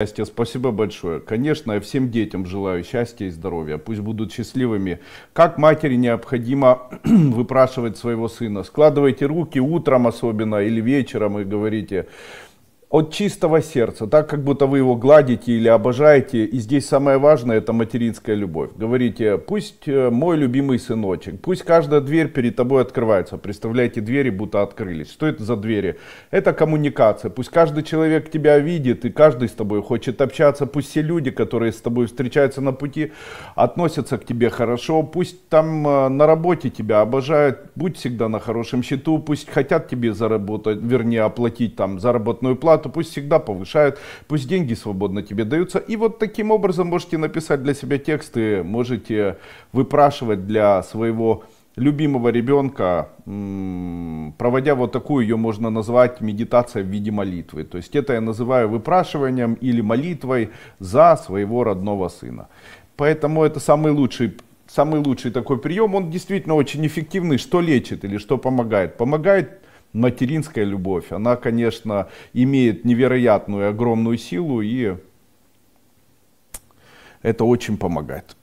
Счастья, спасибо большое. Конечно, я всем детям желаю счастья и здоровья. Пусть будут счастливыми. Как матери необходимо выпрашивать своего сына? Складывайте руки утром особенно или вечером и говорите, от чистого сердца, так как будто вы его гладите или обожаете. И здесь самое важное это материнская любовь. Говорите, пусть э, мой любимый сыночек, пусть каждая дверь перед тобой открывается. Представляете, двери будто открылись. Что это за двери? Это коммуникация. Пусть каждый человек тебя видит и каждый с тобой хочет общаться. Пусть все люди, которые с тобой встречаются на пути, относятся к тебе хорошо. Пусть там э, на работе тебя обожают. Будь всегда на хорошем счету. Пусть хотят тебе заработать, вернее оплатить там заработную плату зарплату, пусть всегда повышают, пусть деньги свободно тебе даются. И вот таким образом можете написать для себя тексты, можете выпрашивать для своего любимого ребенка, проводя вот такую, ее можно назвать медитация в виде молитвы. То есть это я называю выпрашиванием или молитвой за своего родного сына. Поэтому это самый лучший самый лучший такой прием, он действительно очень эффективный, что лечит или что помогает. Помогает материнская любовь, она, конечно, имеет невероятную огромную силу и это очень помогает.